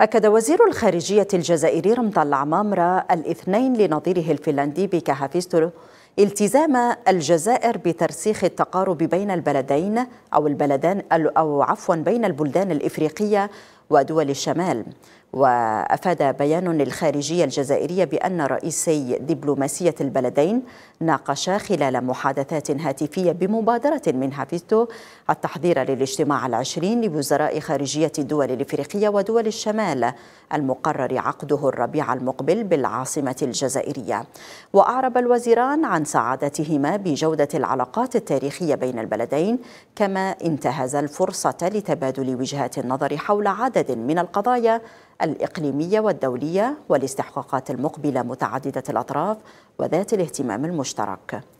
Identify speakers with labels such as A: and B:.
A: أكد وزير الخارجية الجزائري رمض العمامرة الاثنين لنظيره الفنلندي بيكا هافيسترو التزام الجزائر بترسيخ التقارب بين البلدين أو البلدان أو عفوا بين البلدان الإفريقية ودول الشمال وأفاد بيان للخارجية الجزائرية بأن رئيسي دبلوماسية البلدين ناقشا خلال محادثات هاتفية بمبادرة من هافيتو التحضير للاجتماع العشرين لوزراء خارجية الدول الإفريقية ودول الشمال المقرر عقده الربيع المقبل بالعاصمة الجزائرية وأعرب الوزيران عن سعادتهما بجودة العلاقات التاريخية بين البلدين كما انتهز الفرصة لتبادل وجهات النظر حول عدد من القضايا الإقليمية والدولية والاستحقاقات المقبلة متعددة الأطراف وذات الاهتمام المشترك